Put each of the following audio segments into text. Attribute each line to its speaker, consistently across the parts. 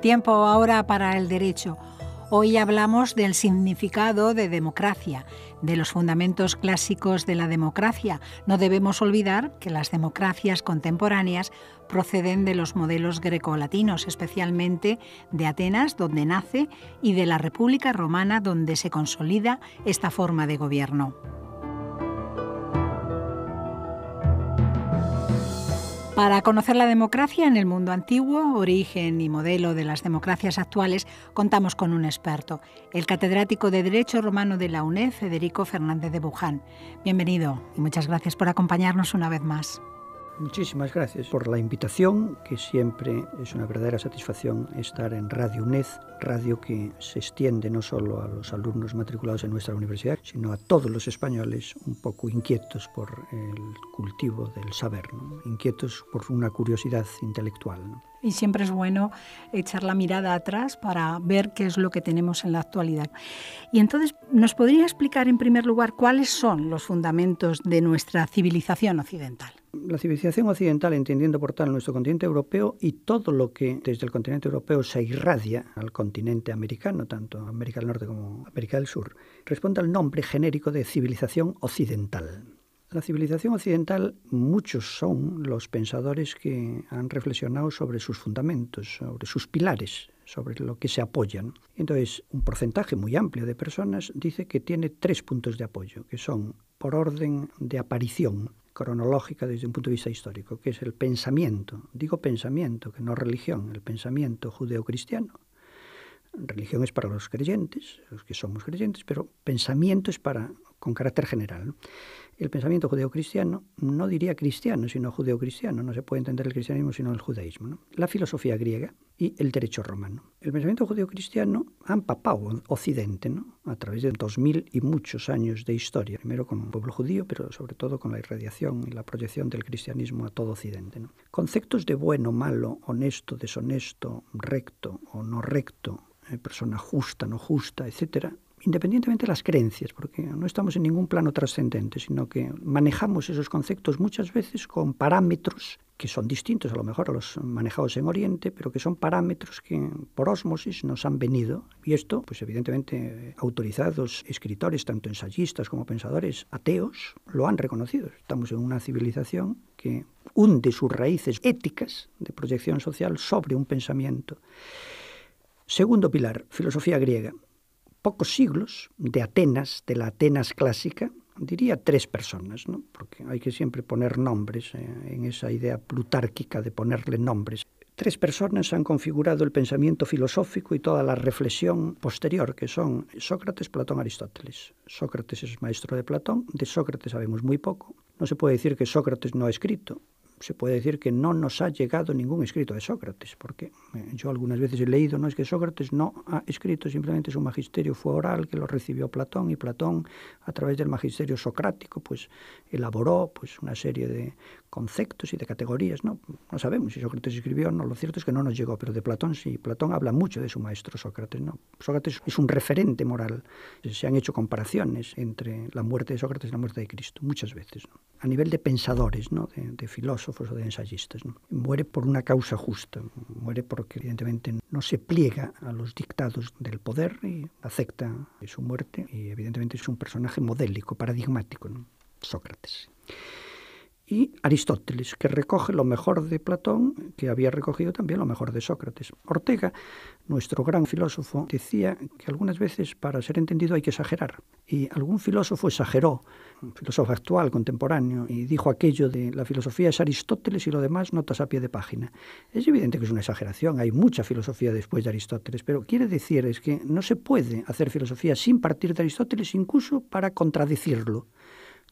Speaker 1: Tiempo ahora para el derecho. Hoy hablamos del significado de democracia, de los fundamentos clásicos de la democracia. No debemos olvidar que las democracias contemporáneas proceden de los modelos grecolatinos, especialmente de Atenas, donde nace, y de la República Romana, donde se consolida esta forma de gobierno. Para conocer la democracia en el mundo antiguo, origen y modelo de las democracias actuales, contamos con un experto, el catedrático de Derecho Romano de la UNED, Federico Fernández de Buján. Bienvenido y muchas gracias por acompañarnos una vez más.
Speaker 2: Muchísimas gracias por la invitación, que siempre es una verdadera satisfacción estar en Radio UNED, radio que se extiende no solo a los alumnos matriculados en nuestra universidad, sino a todos los españoles un poco inquietos por el cultivo del saber, inquietos por una curiosidad intelectual.
Speaker 1: Y siempre es bueno echar la mirada atrás para ver qué es lo que tenemos en la actualidad. Y entonces, ¿nos podría explicar en primer lugar cuáles son los fundamentos de nuestra civilización occidental?
Speaker 2: La civilización occidental, entendiendo por tal nuestro continente europeo y todo lo que desde el continente europeo se irradia al continente americano, tanto América del Norte como América del Sur, responde al nombre genérico de civilización occidental. La civilización occidental, muchos son los pensadores que han reflexionado sobre sus fundamentos, sobre sus pilares, sobre lo que se apoyan. Entonces, un porcentaje muy amplio de personas dice que tiene tres puntos de apoyo, que son por orden de aparición, cronológica desde un punto de vista histórico, que es el pensamiento, digo pensamiento, que no religión, el pensamiento judeocristiano. Religión es para los creyentes, los que somos creyentes, pero pensamiento es para, con carácter general el pensamiento judeocristiano, no diría cristiano, sino judeocristiano, no se puede entender el cristianismo sino el judaísmo, la filosofía griega y el derecho romano. El pensamiento judeocristiano ha empapado Occidente ¿no? a través de dos mil y muchos años de historia, primero con un pueblo judío, pero sobre todo con la irradiación y la proyección del cristianismo a todo Occidente. Conceptos de bueno, malo, honesto, deshonesto, recto o no recto, eh, persona justa, no justa, etcétera, independientemente de las creencias, porque no estamos en ningún plano trascendente, sino que manejamos esos conceptos muchas veces con parámetros que son distintos a lo mejor a los manejados en Oriente, pero que son parámetros que por osmosis nos han venido. Y esto, pues evidentemente, autorizados escritores, tanto ensayistas como pensadores ateos, lo han reconocido. Estamos en una civilización que hunde sus raíces éticas de proyección social sobre un pensamiento. Segundo pilar, filosofía griega pocos siglos de Atenas, de la Atenas clásica, diría tres personas, porque hay que siempre poner nombres eh, en esa idea plutárquica de ponerle nombres. Tres personas han configurado el pensamiento filosófico y toda la reflexión posterior, que son Sócrates, Platón, Aristóteles. Sócrates es maestro de Platón, de Sócrates sabemos muy poco. No se puede decir que Sócrates no ha escrito, se puede decir que no nos ha llegado ningún escrito de Sócrates, porque eh, yo algunas veces he leído, no es que Sócrates no ha escrito, simplemente su magisterio fue oral, que lo recibió Platón, y Platón, a través del magisterio socrático, pues elaboró pues, una serie de conceptos y de categorías, ¿no? No sabemos si Sócrates escribió no, lo cierto es que no nos llegó, pero de Platón sí. Platón habla mucho de su maestro Sócrates, ¿no? Sócrates es un referente moral. Se han hecho comparaciones entre la muerte de Sócrates y la muerte de Cristo, muchas veces, A nivel de pensadores, ¿no? De, filósofos o de ensayistas, ¿no? Muere por una causa justa, muere porque evidentemente no se pliega a los dictados del poder y acepta su muerte y evidentemente es un personaje modélico, paradigmático, ¿no? Sócrates y Aristóteles, que recoge lo mejor de Platón, que había recogido también lo mejor de Sócrates. Ortega, nuestro gran filósofo, decía que algunas veces para ser entendido hay que exagerar. Y algún filósofo exageró, un filósofo actual, contemporáneo, y dijo aquello de la filosofía es Aristóteles y lo demás notas a pie de página. Es evidente que es una exageración, hay mucha filosofía después de Aristóteles, pero quiere decir es que no se puede hacer filosofía sin partir de Aristóteles, incluso para contradecirlo.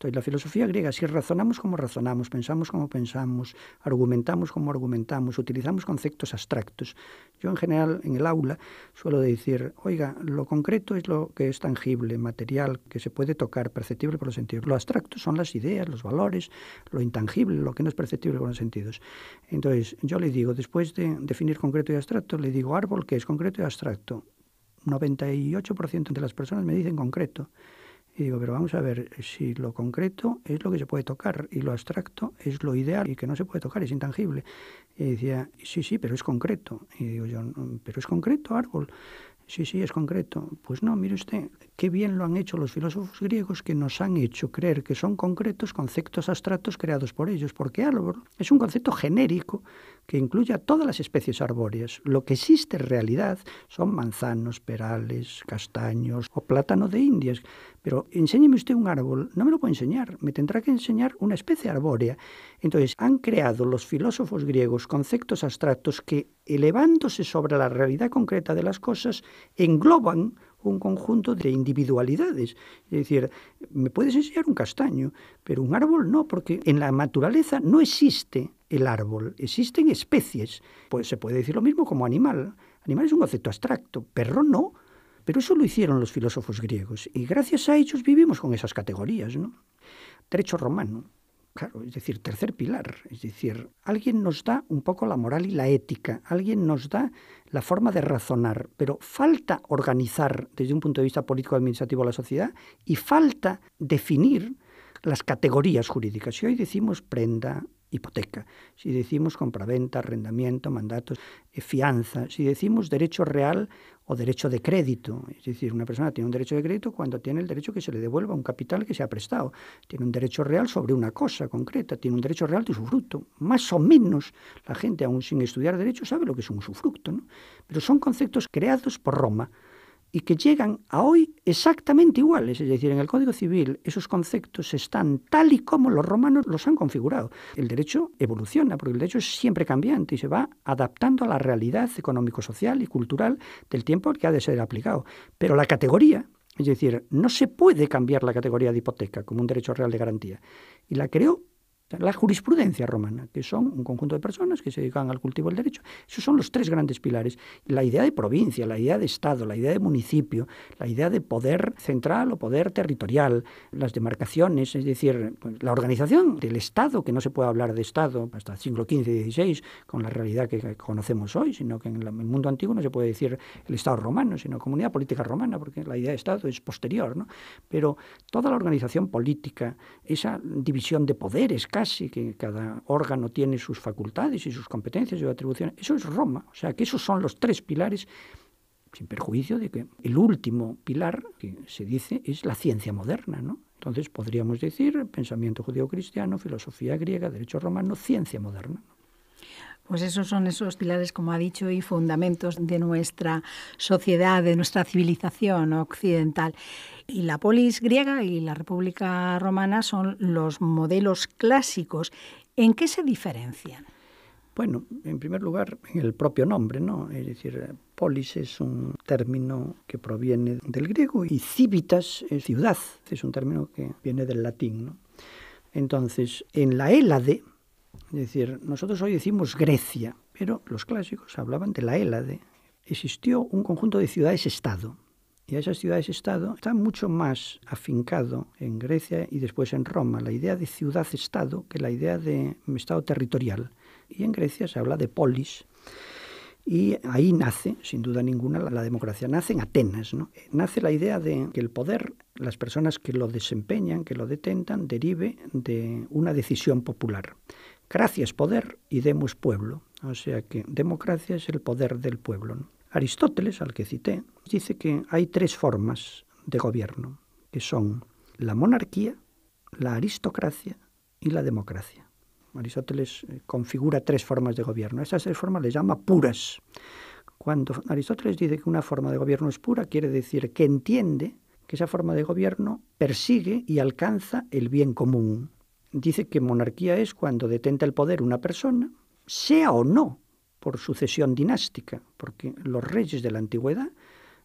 Speaker 2: Entonces, la filosofía griega, si razonamos como razonamos, pensamos como pensamos, argumentamos como argumentamos, utilizamos conceptos abstractos. Yo en general en el aula suelo decir, oiga, lo concreto es lo que es tangible, material, que se puede tocar, perceptible por los sentidos. Lo abstracto son las ideas, los valores, lo intangible, lo que no es perceptible por los sentidos. Entonces, yo le digo, después de definir concreto y abstracto, le digo árbol, que es concreto y abstracto. 98% de las personas me dicen concreto. Y digo, pero vamos a ver, si lo concreto es lo que se puede tocar y lo abstracto es lo ideal y que no se puede tocar, es intangible. Y decía, sí, sí, pero es concreto. Y digo yo, mm, pero es concreto, árbol. Sí, sí, es concreto. Pues no, mire usted, qué bien lo han hecho los filósofos griegos que nos han hecho creer que son concretos conceptos abstractos creados por ellos, porque árbol es un concepto genérico que incluya todas las especies arbóreas. Lo que existe en realidad son manzanos, perales, castaños o plátano de Indias. Pero enséñeme usted un árbol, no me lo puede enseñar, me tendrá que enseñar una especie arbórea. Entonces, han creado los filósofos griegos conceptos abstractos que, elevándose sobre la realidad concreta de las cosas, engloban un conjunto de individualidades. Es decir, me puedes enseñar un castaño, pero un árbol no, porque en la naturaleza no existe el árbol. Existen especies, pues se puede decir lo mismo como animal. Animal es un concepto abstracto, perro no, pero eso lo hicieron los filósofos griegos y gracias a ellos vivimos con esas categorías. ¿no? Derecho romano, claro, es decir, tercer pilar, es decir, alguien nos da un poco la moral y la ética, alguien nos da la forma de razonar, pero falta organizar desde un punto de vista político-administrativo la sociedad y falta definir las categorías jurídicas. Si hoy decimos prenda, hipoteca, si decimos compraventa, arrendamiento, mandatos, eh, fianza, si decimos derecho real o derecho de crédito, es decir, una persona tiene un derecho de crédito cuando tiene el derecho que se le devuelva un capital que se ha prestado, tiene un derecho real sobre una cosa concreta, tiene un derecho real de usufructo, más o menos la gente aún sin estudiar derecho sabe lo que es un usufructo, pero son conceptos creados por Roma, y que llegan a hoy exactamente iguales. Es decir, en el Código Civil esos conceptos están tal y como los romanos los han configurado. El derecho evoluciona, porque el derecho es siempre cambiante y se va adaptando a la realidad económico-social y cultural del tiempo que ha de ser aplicado. Pero la categoría, es decir, no se puede cambiar la categoría de hipoteca como un derecho real de garantía. Y la creó la jurisprudencia romana, que son un conjunto de personas que se dedican al cultivo del derecho, esos son los tres grandes pilares. La idea de provincia, la idea de Estado, la idea de municipio, la idea de poder central o poder territorial, las demarcaciones, es decir, pues, la organización del Estado, que no se puede hablar de Estado hasta el siglo XV y XVI con la realidad que conocemos hoy, sino que en el mundo antiguo no se puede decir el Estado romano, sino comunidad política romana, porque la idea de Estado es posterior. ¿no? Pero toda la organización política, esa división de poderes, casi, que cada órgano tiene sus facultades y sus competencias y atribuciones. Eso es Roma, o sea que esos son los tres pilares, sin perjuicio de que el último pilar que se dice es la ciencia moderna, ¿no? Entonces podríamos decir pensamiento judío-cristiano, filosofía griega, derecho romano, ciencia moderna.
Speaker 1: Pues esos son esos pilares, como ha dicho, y fundamentos de nuestra sociedad, de nuestra civilización occidental. Y la polis griega y la república romana son los modelos clásicos. ¿En qué se diferencian?
Speaker 2: Bueno, en primer lugar, en el propio nombre, ¿no? Es decir, polis es un término que proviene del griego y civitas es ciudad, es un término que viene del latín, ¿no? Entonces, en la élade... Es decir, nosotros hoy decimos Grecia, pero los clásicos hablaban de la Hélade. Existió un conjunto de ciudades-estado. Y a esas ciudades-estado está mucho más afincado en Grecia y después en Roma la idea de ciudad-estado que la idea de estado territorial. Y en Grecia se habla de polis. Y ahí nace, sin duda ninguna, la, democracia. Nace en Atenas. ¿no? Eh, nace la idea de que el poder, las personas que lo desempeñan, que lo detentan, derive de una decisión popular. Gracia es poder y demos pueblo. O sea que democracia es el poder del pueblo. Aristóteles, al que cité, dice que hay tres formas de gobierno, que son la monarquía, la aristocracia y la democracia. Aristóteles eh, configura tres formas de gobierno. esas tres formas le llama puras. Cuando Aristóteles dice que una forma de gobierno es pura, quiere decir que entiende que esa forma de gobierno persigue y alcanza el bien común, dice que monarquía es cuando detenta el poder una persona, sea o no por sucesión dinástica, porque los reyes de la antigüedad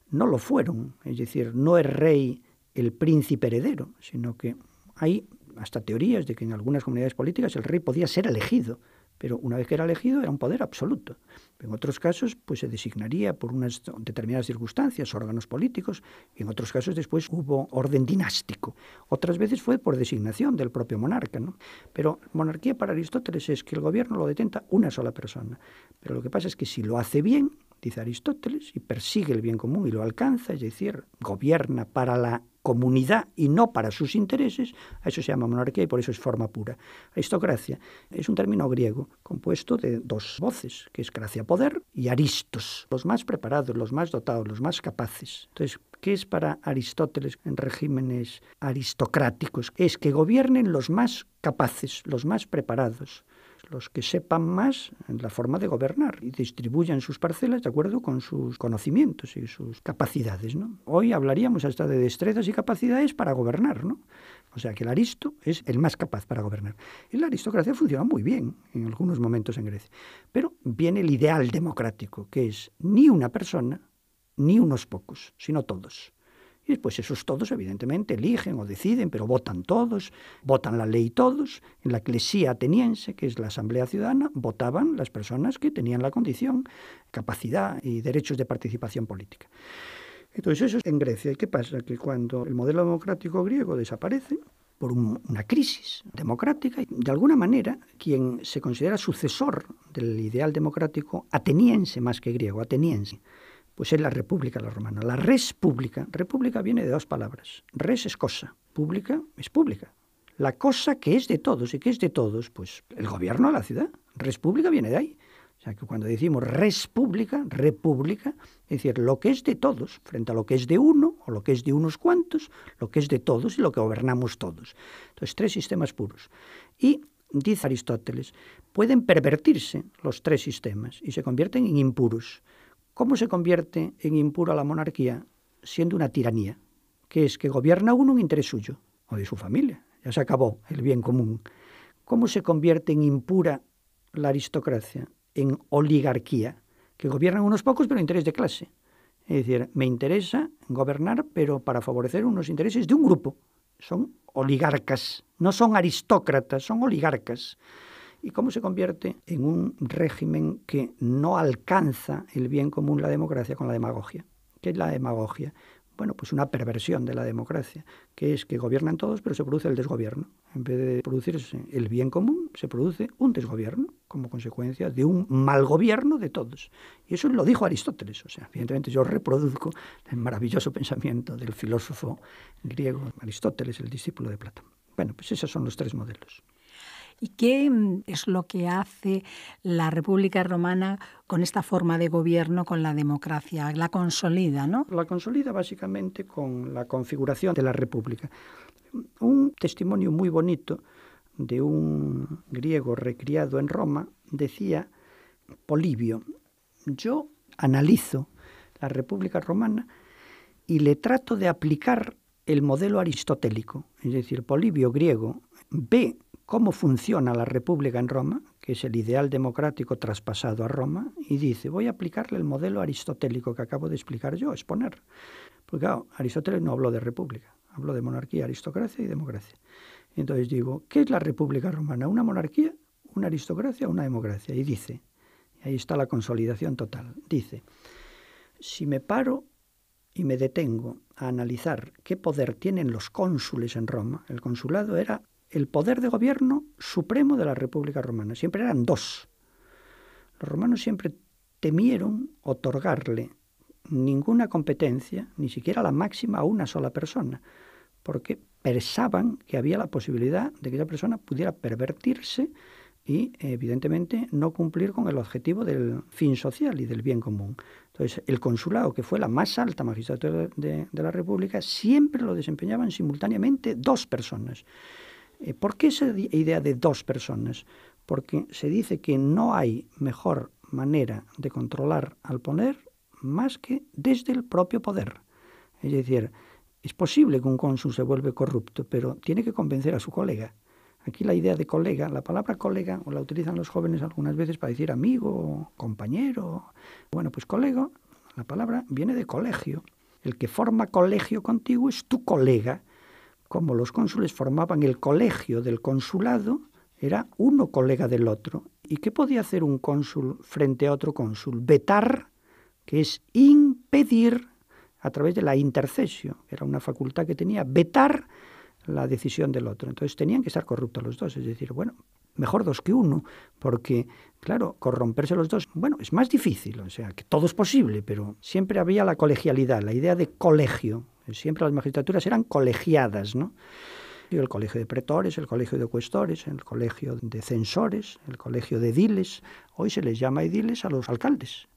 Speaker 2: no lo fueron, es decir, no es rey el príncipe heredero, sino que hay hasta teorías de que en algunas comunidades políticas el rey podía ser elegido pero una vez que era elegido era un poder absoluto. En otros casos, pues se designaría por unas determinadas circunstancias órganos políticos, y en otros casos después hubo orden dinástico. Otras veces fue por designación del propio monarca, ¿no? Pero monarquía para Aristóteles es que el gobierno lo detenta una sola persona. Pero lo que pasa es que si lo hace bien, dice Aristóteles, y persigue el bien común y lo alcanza, es decir, gobierna para la comunidad y no para sus intereses, a eso se llama monarquía y por eso es forma pura. Aristocracia es un término griego compuesto de dos voces, que es gracia-poder y aristos, los más preparados, los más dotados, los más capaces. Entonces, ¿qué es para Aristóteles en regímenes aristocráticos? Es que gobiernen los más capaces, los más preparados, los que sepan más la forma de gobernar y distribuyan sus parcelas de acuerdo con sus conocimientos y sus capacidades. Hoy hablaríamos hasta de destrezas y capacidades para gobernar. ¿no? O sea que el aristo es el más capaz para gobernar. Y la aristocracia funciona muy bien en algunos momentos en Grecia. Pero viene el ideal democrático, que es ni una persona, ni unos pocos, sino todos. Y después esos todos, evidentemente, eligen o deciden, pero votan todos, votan la ley todos. En la eclesía ateniense, que es la Asamblea Ciudadana, votaban las personas que tenían la condición, capacidad y derechos de participación política. Entonces eso es en Grecia. ¿Y qué pasa? Que cuando el modelo democrático griego desaparece, por una crisis democrática. De alguna manera, quien se considera sucesor del ideal democrático ateniense más que griego, ateniense, pues es la República la Romana. La res República viene de dos palabras. Res es cosa, pública es pública. La cosa que es de todos y que es de todos, pues el gobierno de la ciudad. Res viene de ahí. O sea que cuando decimos res república, es decir, lo que es de todos frente a lo que es de uno o lo que es de unos cuantos, lo que es de todos y lo que gobernamos todos. Entonces, tres sistemas puros. Y dice Aristóteles, pueden pervertirse los tres sistemas y se convierten en impuros. ¿Cómo se convierte en impura la monarquía siendo una tiranía? Que es que gobierna uno un interés suyo o de su familia. Ya se acabó el bien común. ¿Cómo se convierte en impura la aristocracia, en oligarquía? Que gobiernan unos pocos, pero interés de clase. Es decir, me interesa gobernar, pero para favorecer unos intereses de un grupo. Son oligarcas, no son aristócratas, son oligarcas y cómo se convierte en un régimen que no alcanza el bien común, la democracia, con la demagogia. ¿Qué es la demagogia? Bueno, pues una perversión de la democracia, que es que gobiernan todos, pero se produce el desgobierno. En vez de producirse el bien común, se produce un desgobierno como consecuencia de un mal gobierno de todos. Y eso lo dijo Aristóteles. O sea, evidentemente yo reproduzco el maravilloso pensamiento del filósofo griego Aristóteles, el discípulo de Platón. Bueno, pues esos son los tres modelos.
Speaker 1: ¿Y qué mm, es lo que hace la República Romana con esta forma de gobierno, con la democracia? La consolida, ¿no? La consolida
Speaker 2: básicamente con la configuración de la República. Un testimonio muy bonito de un griego recriado en Roma decía Polibio, yo analizo la República Romana y le trato de aplicar el modelo aristotélico, es decir, Polibio griego ve cómo funciona la República en Roma, que es el ideal democrático traspasado a Roma, y dice, voy a aplicarle el modelo aristotélico que acabo de explicar yo, exponer. Porque claro, Aristóteles no habló de república, habló de monarquía, aristocracia y democracia. Entonces digo, ¿qué es la República Romana? ¿Una monarquía, una aristocracia, una democracia? Y dice, ahí está la consolidación total, dice, si me paro y me detengo a analizar qué poder tienen los cónsules en Roma, el consulado era el poder de gobierno supremo de la República Romana. Siempre eran dos. Los romanos siempre temieron otorgarle ninguna competencia, ni siquiera la máxima, a una sola persona, porque pensaban que había la posibilidad de que esa persona pudiera pervertirse y, evidentemente, no cumplir con el objetivo del fin social y del bien común. Entonces, el consulado, que fue la más alta magistratura de, de la República, siempre lo desempeñaban simultáneamente dos personas. Eh, ¿Por qué esa idea de dos personas? Porque se dice que no hay mejor manera de controlar al poner más que desde el propio poder. Es decir, es posible que un cónsul se vuelva corrupto, pero tiene que convencer a su colega. Aquí la idea de colega, la palabra colega, o la utilizan los jóvenes algunas veces para decir amigo, compañero. Bueno, pues colego, la palabra viene de colegio. El que forma colegio contigo es tu colega como los cónsules formaban el colegio del consulado, era uno colega del otro. ¿Y qué podía hacer un cónsul frente a otro cónsul? Vetar, que es impedir a través de la intercesión. era una facultad que tenía, vetar la decisión del otro. Entonces tenían que estar corruptos los dos, es decir, bueno, mejor dos que uno, porque, claro, corromperse los dos, bueno, es más difícil, o sea, que todo es posible, pero siempre había la colegialidad, la idea de colegio, Siempre las magistraturas eran colegiadas, ¿no? el colegio de pretores, el colegio de cuestores, el colegio de censores, el colegio de ediles. Hoy se les llama ediles a los alcaldes.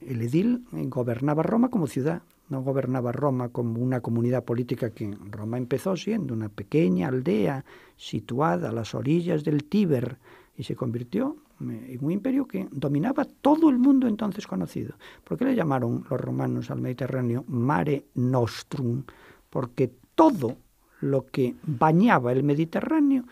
Speaker 2: El edil gobernaba Roma como ciudad, no gobernaba Roma como una comunidad política que Roma empezó siendo una pequeña aldea situada a las orillas del Tíber y se convirtió un imperio que dominaba todo el mundo entonces conocido. ¿Por qué le llamaron los romanos al Mediterráneo Mare Nostrum? Porque todo lo que bañaba el Mediterráneo,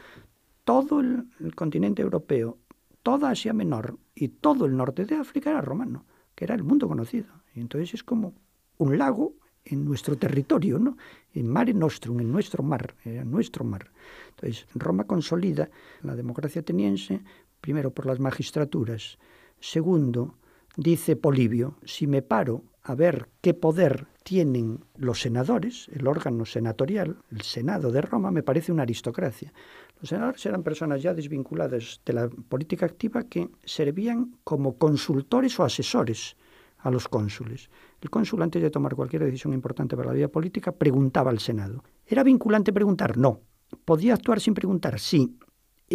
Speaker 2: todo el, continente europeo, toda Asia Menor y todo el norte de África era romano, que era el mundo conocido. Y entonces es como un lago en nuestro territorio, ¿no? En mare nostrum, en nuestro mar, en nuestro mar. Entonces, Roma consolida la democracia ateniense primero por las magistraturas, segundo, dice Polibio, si me paro a ver qué poder tienen los senadores, el órgano senatorial, el Senado de Roma, me parece una aristocracia. Los senadores eran personas ya desvinculadas de la política activa que servían como consultores o asesores a los cónsules. El cónsul, antes de tomar cualquier decisión importante para la vida política, preguntaba al Senado. ¿Era vinculante preguntar? No. ¿Podía actuar sin preguntar? Sí.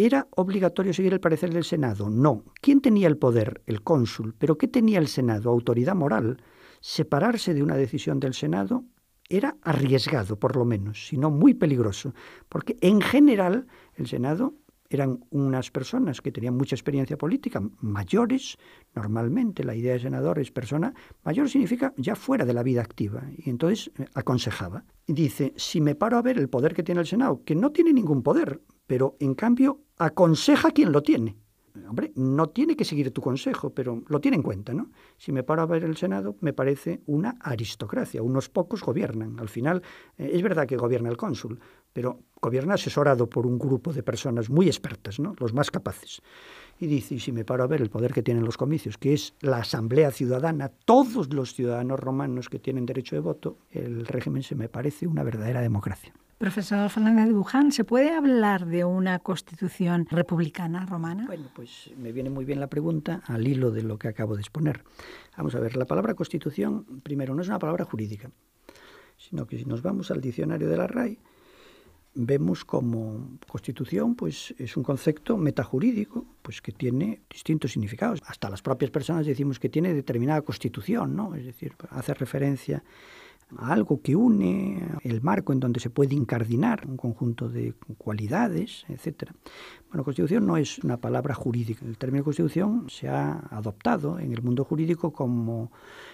Speaker 2: ¿Era obligatorio seguir el parecer del Senado? No. ¿Quién tenía el poder? El cónsul. ¿Pero qué tenía el Senado? Autoridad moral. Separarse de una decisión del Senado era arriesgado, por lo menos, sino muy peligroso, porque en general el Senado eran unas personas que tenían mucha experiencia política, mayores, normalmente la idea de senador es persona mayor significa ya fuera de la vida activa, y entonces eh, aconsejaba. Dice, si me paro a ver el poder que tiene el Senado, que no tiene ningún poder, pero en cambio aconseja a quien lo tiene hombre, no tiene que seguir tu consejo, pero lo tiene en cuenta, ¿no? Si me paro a ver el Senado, me parece una aristocracia. Unos pocos gobiernan. Al final, eh, es verdad que gobierna el cónsul, pero gobierna asesorado por un grupo de personas muy expertas, ¿no? Los más capaces. Y dice, y si me paro a ver el poder que tienen los comicios, que es la asamblea ciudadana, todos los ciudadanos romanos que tienen derecho de voto, el régimen se me parece una verdadera democracia.
Speaker 1: Profesor Fernández de Buján, ¿se puede hablar de una constitución republicana romana? Bueno, pues me
Speaker 2: viene muy bien la pregunta al hilo de lo que acabo de exponer. Vamos a ver, la palabra constitución, primero, no es una palabra jurídica, sino que si nos vamos al diccionario de la RAI, vemos como constitución pues es un concepto metajurídico pues que tiene distintos significados hasta las propias personas decimos que tiene determinada constitución no es decir hace referencia algo que une, el marco en donde se puede incardinar un conjunto de cualidades, etc. Bueno, constitución no es una palabra jurídica. El término constitución se ha adoptado en el mundo jurídico como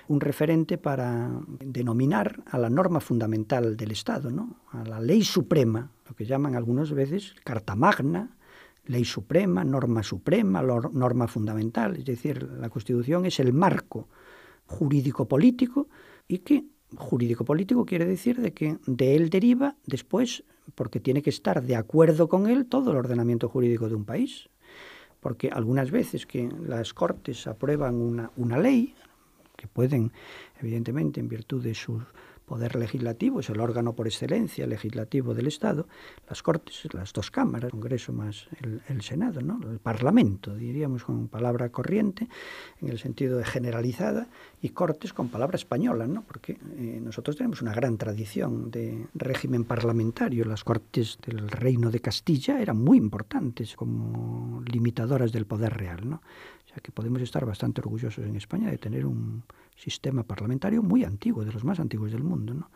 Speaker 2: un referente para denominar a la norma fundamental del Estado, ¿no? a la ley suprema, lo que llaman algunas veces carta magna, ley suprema, norma suprema, norma fundamental. Es decir, la Constitución es el marco jurídico-político y que jurídico-político quiere decir de que de él deriva después, porque tiene que estar de acuerdo con él todo el ordenamiento jurídico de un país. Porque algunas veces que las Cortes aprueban una, una ley, que pueden, evidentemente, en virtud de sus poder legislativo, es el órgano por excelencia legislativo del Estado, las Cortes, las dos cámaras, el Congreso más el, Senado, ¿no? el Parlamento, diríamos con palabra corriente, en el sentido de generalizada, y Cortes con palabra española, ¿no? porque eh, nosotros tenemos una gran tradición de régimen parlamentario, las Cortes del Reino de Castilla eran muy importantes como limitadoras del poder real, ¿no? o sea que podemos estar bastante orgullosos en España de tener un sistema parlamentario muy antiguo, de los más antiguos del mundo.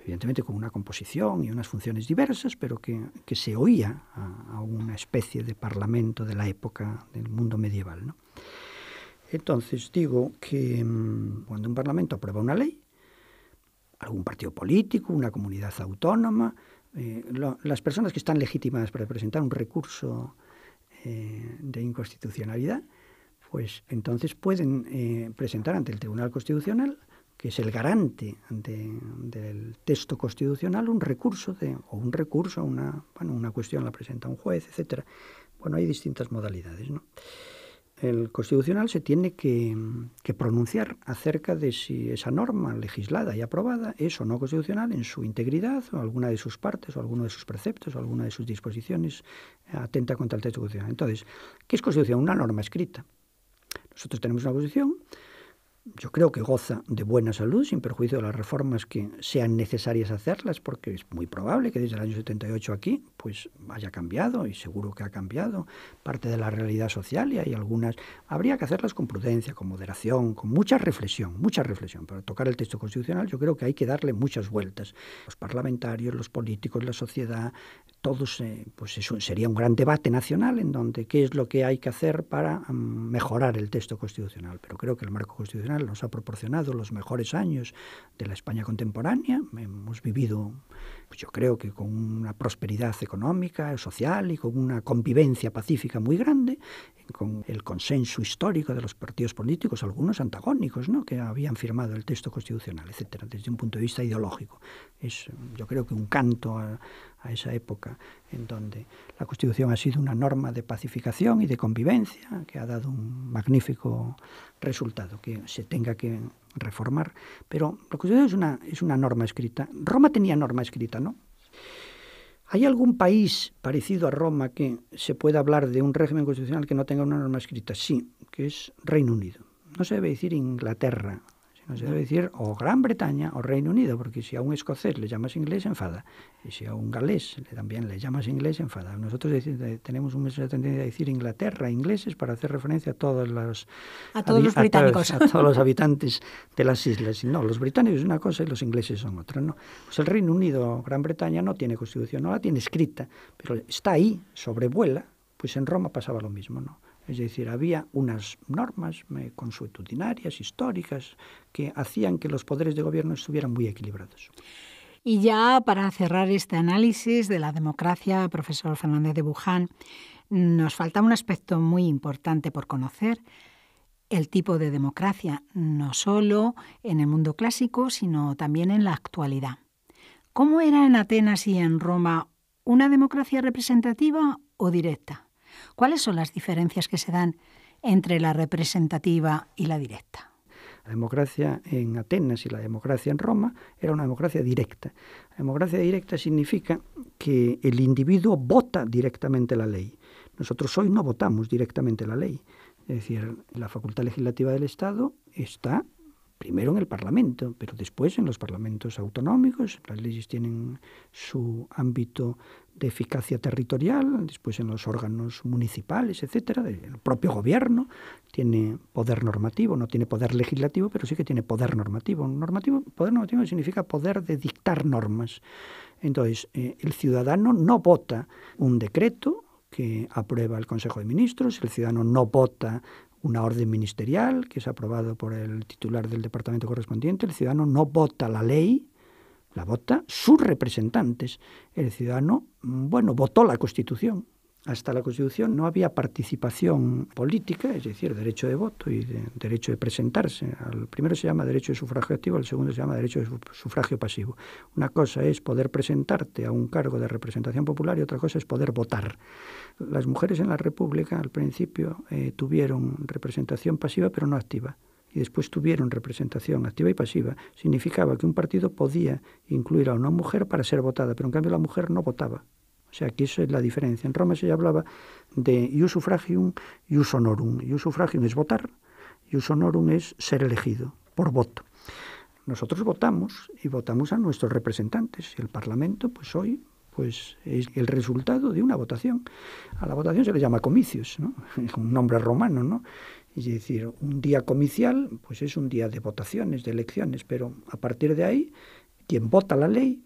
Speaker 2: Evidentemente con una composición y unas funciones diversas, pero que, se oía a, una especie de parlamento de la época del mundo medieval. Entonces digo que mm, cuando un parlamento aprueba una ley, algún partido político, una comunidad autónoma, eh, las personas que están legitimadas para presentar un recurso eh, de inconstitucionalidad, pues entonces pueden eh, presentar ante el Tribunal Constitucional, que es el garante del texto constitucional, un recurso de, o un recurso, una, una cuestión la presenta un juez, etcétera. Bueno, hay distintas modalidades, El constitucional se tiene que, pronunciar acerca de si esa norma legislada y aprobada es o no constitucional en su integridad o alguna de sus partes o alguno de sus preceptos o alguna de sus disposiciones atenta contra el texto constitucional. Entonces, ¿qué es constitución? Una norma escrita nosotros tenemos una posición, yo creo que goza de buena salud, sin perjuicio de las reformas que sean necesarias hacerlas, porque es muy probable que desde el año 78 aquí pues haya cambiado, y seguro que ha cambiado, parte de la realidad social y hay algunas... Habría que hacerlas con prudencia, con moderación, con mucha reflexión, mucha reflexión. Para tocar el texto constitucional yo creo que hay que darle muchas vueltas. Los parlamentarios, los políticos, la sociedad, todos, eh, pues eso sería un gran debate nacional en donde qué es lo que hay que hacer para mm, mejorar el texto constitucional. Pero creo que el marco constitucional nos ha proporcionado los mejores años de la España contemporánea. Hemos vivido pues yo creo que con una prosperidad económica, social y con una convivencia pacífica muy grande, con el consenso histórico de los partidos políticos, algunos antagónicos, ¿no? que habían firmado el texto constitucional, etcétera, desde un punto de vista ideológico. Es, yo creo que un canto a, a esa época en donde la Constitución ha sido una norma de pacificación y de convivencia que ha dado un magnífico resultado, que se tenga que reformar. Pero la Constitución es una, es una norma escrita. Roma tenía norma escrita, ¿no? ¿Hay algún país parecido a Roma que se pueda hablar de un régimen constitucional que no tenga una norma escrita? Sí, que es Reino Unido. No se debe decir Inglaterra, o debe decir o Gran Bretaña o Reino Unido, porque si a un escocés le llamas inglés, enfada. Y si a un galés le, también le llamas inglés, enfada. Nosotros decimos, tenemos una tendencia a decir Inglaterra, ingleses, para hacer referencia a todos los, a todos los británicos. todos, los habitantes de las islas. No, los británicos es una cosa y los ingleses son otra. No. Pues el Reino Unido, Gran Bretaña, no tiene constitución, no la tiene escrita, pero está ahí, sobrevuela. Pues en Roma pasaba lo mismo, ¿no? Es decir, había unas normas eh, consuetudinarias, históricas, que hacían que los poderes de gobierno estuvieran muy equilibrados.
Speaker 1: Y ya para cerrar este análisis de la democracia, profesor Fernández de Buján, nos falta un aspecto muy importante por conocer, el tipo de democracia, no solo en el mundo clásico, sino también en la actualidad. ¿Cómo era en Atenas y en Roma una democracia representativa o directa? ¿Cuáles son las diferencias que se dan entre la representativa y la directa?
Speaker 2: La democracia en Atenas y la democracia en Roma era una democracia directa. La democracia directa significa que el individuo vota directamente la ley. Nosotros hoy no votamos directamente la ley. Es decir, la facultad legislativa del Estado está primero en el Parlamento, pero después en los parlamentos autonómicos. Las leyes tienen su ámbito de eficacia territorial, después en los órganos municipales, etcétera, el propio gobierno tiene poder normativo, no tiene poder legislativo, pero sí que tiene poder normativo. normativo poder normativo significa poder de dictar normas. Entonces, eh, el ciudadano no vota un decreto que aprueba el Consejo de Ministros, el ciudadano no vota una orden ministerial que es aprobado por el titular del departamento correspondiente, el ciudadano no vota la ley la vota sus representantes. El ciudadano, mm, bueno, votó la Constitución. Hasta la Constitución no había participación política, es decir, derecho de voto y derecho de presentarse. El primero se llama derecho de sufragio activo, el segundo se llama derecho de sufragio pasivo. Una cosa es poder presentarte a un cargo de representación popular y otra cosa es poder votar. Las mujeres en la República al principio eh, tuvieron representación pasiva pero no activa y después tuvieron representación activa y pasiva, significaba que un partido podía incluir a una mujer para ser votada, pero en cambio la mujer no votaba. O sea, aquí eso es la diferencia. En Roma se hablaba de ius suffragium, ius honorum. Ius suffragium es votar, ius honorum es ser elegido por voto. Nosotros votamos y votamos a nuestros representantes. Y el Parlamento, pues hoy pues es el resultado de una votación. A la votación se le llama comicios, ¿no? Es un nombre romano, ¿no? Es decir, un día comicial, pues es un día de votaciones, de elecciones, pero a partir de ahí, quien vota la ley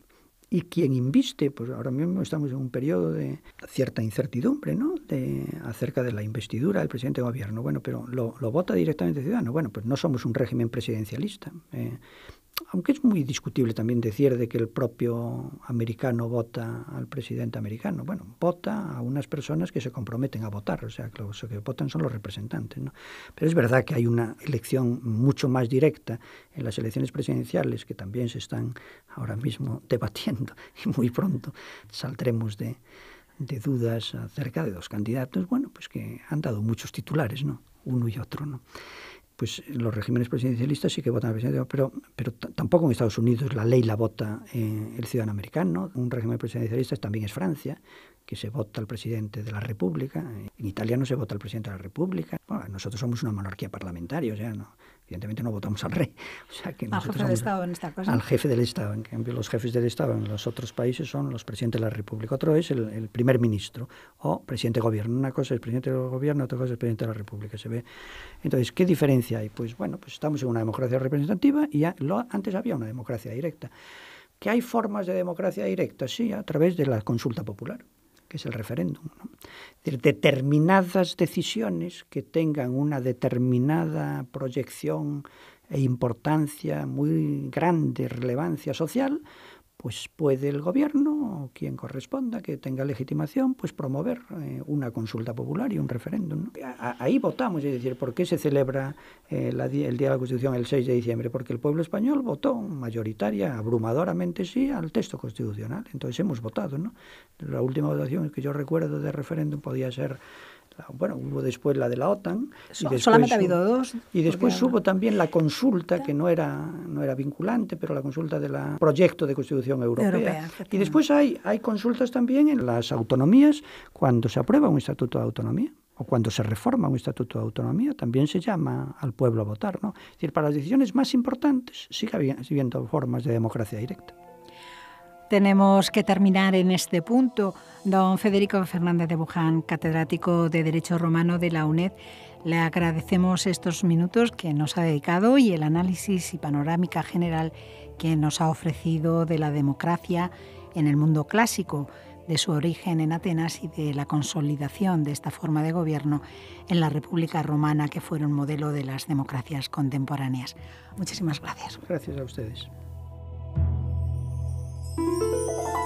Speaker 2: y quien inviste, pues ahora mismo estamos en un periodo de cierta incertidumbre, ¿no? De, acerca de la investidura del presidente de gobierno. Bueno, pero lo, vota directamente el ciudadano. Bueno, pues no somos un régimen presidencialista. Eh, aunque es muy discutible también decir de que el propio americano vota al presidente americano. Bueno, vota a unas personas que se comprometen a votar, o sea, que los que votan son los representantes. Pero es verdad que hay una elección mucho más directa en las elecciones presidenciales que también se están ahora mismo debatiendo y muy pronto saldremos de, dudas acerca de dos candidatos, bueno, pues que han dado muchos titulares, ¿no? Uno y otro, ¿no? pues los regímenes presidencialistas sí que votan al presidente, pero, pero tampoco en Estados Unidos la ley la vota eh, el ciudadano americano. Un régimen presidencialista también es Francia, que se vota al presidente de la República. Eh, en Italia no se vota al presidente de la República. Bueno, nosotros somos una monarquía parlamentaria, o sea, no, evidentemente no votamos al rey. O sea, al jefe del Estado en esta Al jefe del Estado. En cambio, los jefes del Estado en los otros países son los presidentes de la República. Otro es el, primer ministro o presidente de gobierno. Una cosa es presidente del gobierno, otra cosa es presidente de la República. Se ve. Entonces, ¿qué diferencia hay? Pues bueno, pues estamos en una democracia representativa y antes había una democracia directa. ¿Que hay formas de democracia directa? Sí, a través de la consulta popular que es el referéndum. Determinadas decisiones que tengan una determinada proyección e importancia muy grande, relevancia social, pues puede el gobierno, quien corresponda, que tenga legitimación, pues promover eh, una consulta popular y un referéndum. Ahí votamos, es decir, ¿por qué se celebra eh, el Día de la Constitución el 6 de diciembre? Porque el pueblo español votó mayoritaria, abrumadoramente sí, al texto constitucional. Entonces hemos votado, ¿no? La última votación que yo recuerdo de referéndum podía ser Ah, bueno, hubo después la de la OTAN. y después solamente ha habido dos. Y después hubo también la consulta, que no era, no era vinculante, pero la consulta del proyecto de Constitución Europea. y después hay, hay consultas también en las autonomías, cuando se aprueba un Estatuto de Autonomía o cuando se reforma un estatuto de autonomía, también se llama al pueblo a votar. ¿no? Es decir, para las decisiones más importantes sigue habiendo formas de democracia directa.
Speaker 1: Tenemos que terminar en este punto. Don Federico Fernández de Buján, catedrático de Derecho Romano de la UNED, le agradecemos estos minutos que nos ha dedicado y el análisis y panorámica general que nos ha ofrecido de la democracia en el mundo clásico, de su origen en Atenas y de la consolidación de esta forma de gobierno en la República Romana, que fue un modelo de las democracias contemporáneas. Muchísimas gracias.
Speaker 2: Gracias a ustedes. Thank you.